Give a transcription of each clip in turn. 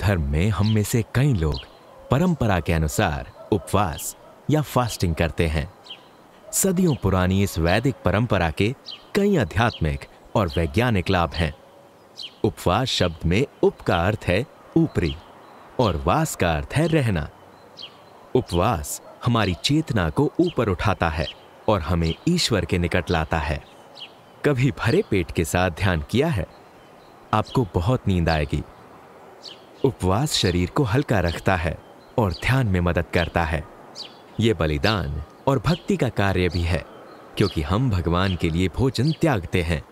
धर्म में हम में से कई लोग परंपरा के अनुसार उपवास या फास्टिंग करते हैं सदियों पुरानी इस वैदिक परंपरा के कई आध्यात्मिक और वैज्ञानिक लाभ हैं उपवास शब्द में उप का अर्थ है ऊपरी और वास का अर्थ है रहना उपवास हमारी चेतना को ऊपर उठाता है और हमें ईश्वर के निकट लाता है कभी भरे पेट के साथ ध्यान किया है आपको बहुत नींद आएगी उपवास शरीर को हल्का रखता है और ध्यान में मदद करता है ये बलिदान और भक्ति का कार्य भी है क्योंकि हम भगवान के लिए भोजन त्यागते हैं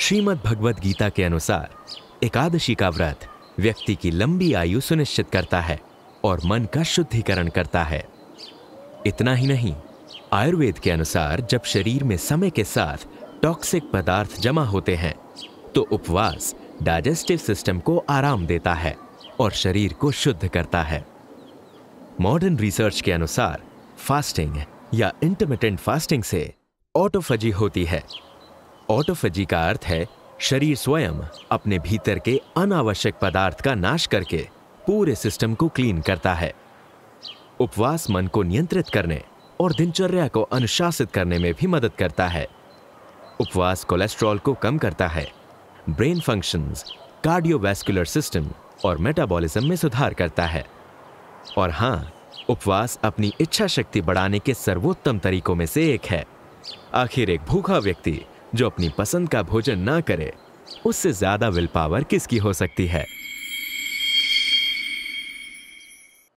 श्रीमद् भगवद गीता के अनुसार एकादशी का व्रत व्यक्ति की लंबी आयु सुनिश्चित करता है और मन का शुद्धिकरण करता है इतना ही नहीं आयुर्वेद के अनुसार जब शरीर में समय के साथ टॉक्सिक पदार्थ जमा होते हैं तो उपवास डाइजेस्टिव सिस्टम को आराम देता है और शरीर को शुद्ध करता है मॉडर्न रिसर्च के अनुसार फास्टिंग या इंटरमिटेंट फास्टिंग से ऑटोफजी होती है ऑटोफजी का अर्थ है शरीर स्वयं अपने भीतर के अनावश्यक पदार्थ का नाश करके पूरे सिस्टम को क्लीन करता है उपवास मन को नियंत्रित करने और दिनचर्या को अनुशासित करने में भी मदद करता है उपवास कोलेस्ट्रॉल को कम करता है ब्रेन फंक्शंस, कार्डियोवैस्कुलर सिस्टम और मेटाबॉलिज्म में सुधार करता है और हाँ उपवास अपनी इच्छा शक्ति बढ़ाने के सर्वोत्तम तरीकों में से एक है आखिर एक भूखा व्यक्ति जो अपनी पसंद का भोजन ना करे उससे ज्यादा विल पावर किसकी हो सकती है